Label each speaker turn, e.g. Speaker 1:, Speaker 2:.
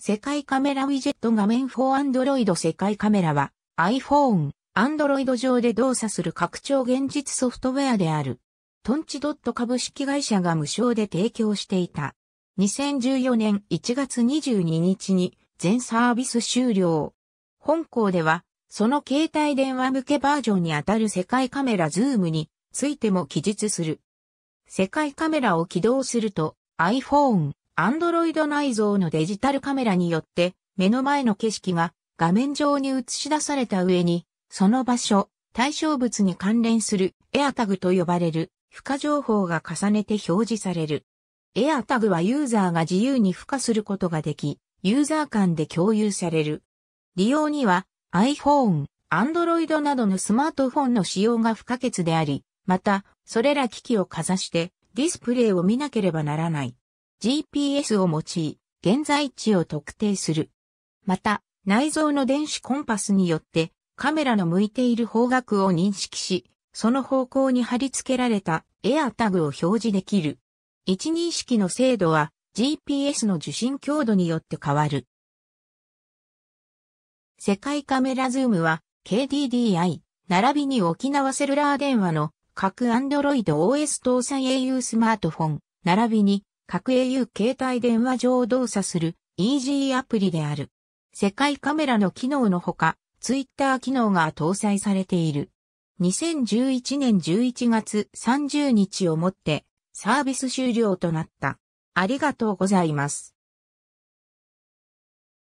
Speaker 1: 世界カメラウィジェット画面4 o r Android 世界カメラは iPhone、
Speaker 2: Android 上で動作する拡張現実ソフトウェアである。トンチドット株式会社が無償で提供していた。2014年1月22日に全サービス終了。本校では、その携帯電話向けバージョンにあたる世界カメラズームについても記述する。世界カメラを起動すると iPhone、アンドロイド内蔵のデジタルカメラによって目の前の景色が画面上に映し出された上に、その場所、対象物に関連するエアタグと呼ばれる付加情報が重ねて表示される。エアタグはユーザーが自由に付加することができ、ユーザー間で共有される。利用には iPhone、Android などのスマートフォンの使用が不可欠であり、また、それら機器をかざしてディスプレイを見なければならない。GPS を用い、現在地を特定する。また、内蔵の電子コンパスによって、カメラの向いている方角を認識し、その方向に貼り付けられたエアタグを表示できる。位置認識の精度は GPS の受信強度によって変わる。世界カメラズームは KDDI 並びに沖縄セルラー電話の各 Android OS 搭載 au スマートフォン並びに各 au 携帯電話上動作する EG アプリである。世界カメラの機能のほか、ツイッター機能が搭載されている。2011年11月30日をもっ
Speaker 1: てサービス終了となった。ありがとうございます。